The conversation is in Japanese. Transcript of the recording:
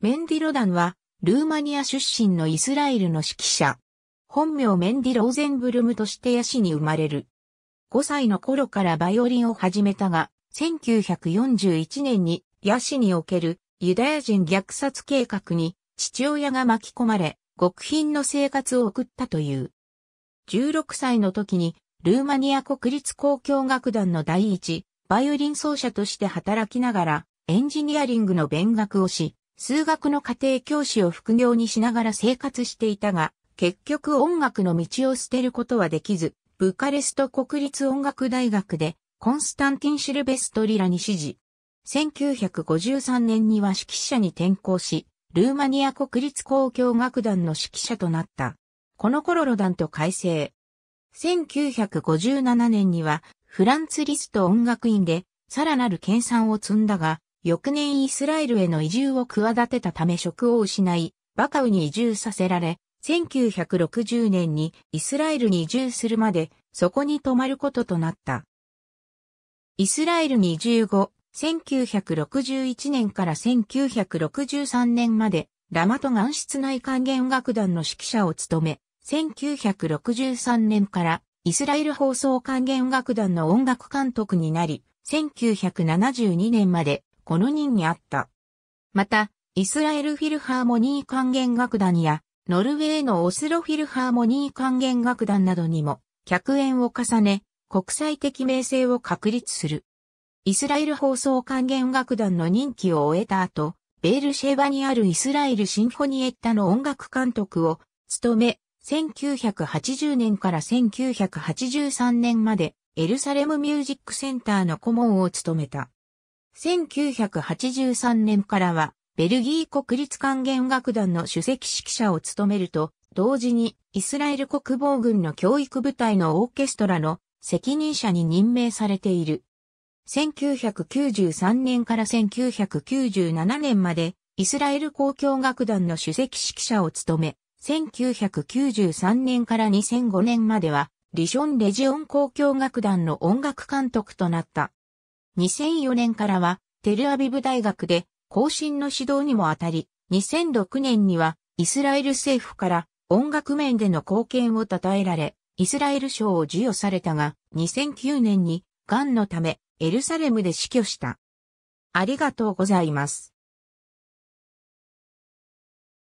メンディロダンは、ルーマニア出身のイスラエルの指揮者。本名メンディ・ローゼンブルムとしてヤシに生まれる。5歳の頃からバイオリンを始めたが、1941年にヤシにおけるユダヤ人虐殺計画に父親が巻き込まれ、極貧の生活を送ったという。16歳の時にルーマニア国立交響楽団の第一、バイオリン奏者として働きながらエンジニアリングの勉学をし、数学の家庭教師を副業にしながら生活していたが、結局音楽の道を捨てることはできず、ブカレスト国立音楽大学でコンスタンティン・シルベストリラに指示。1953年には指揮者に転校し、ルーマニア国立交響楽団の指揮者となった。この頃ロダンと改正。1957年にはフランツリスト音楽院でさらなる研鑽を積んだが、翌年イスラエルへの移住を企てたため職を失い、バカウに移住させられ、1960年にイスラエルに移住するまで、そこに泊まることとなった。イスラエルに移住後、1961年から1963年まで、ラマトガン室内管弦楽団の指揮者を務め、1963年からイスラエル放送管弦楽団の音楽監督になり、1972年までこの任にあった。また、イスラエルフィルハーモニー管弦楽団や、ノルウェーのオスロフィルハーモニー管弦楽団などにも、客演を重ね、国際的名声を確立する。イスラエル放送管弦楽団の任期を終えた後、ベールシェバにあるイスラエルシンフォニエッタの音楽監督を務め、1980年から1983年までエルサレムミュージックセンターの顧問を務めた。1983年からは、ベルギー国立管弦楽団の首席指揮者を務めると、同時にイスラエル国防軍の教育部隊のオーケストラの責任者に任命されている。1993年から1997年まで、イスラエル交響楽団の首席指揮者を務め、1993年から2005年までは、リション・レジオン交響楽団の音楽監督となった。2004年からはテルアビブ大学で後進の指導にもあたり、2006年にはイスラエル政府から音楽面での貢献を称えられ、イスラエル賞を授与されたが、2009年に癌のためエルサレムで死去した。ありがとうございます。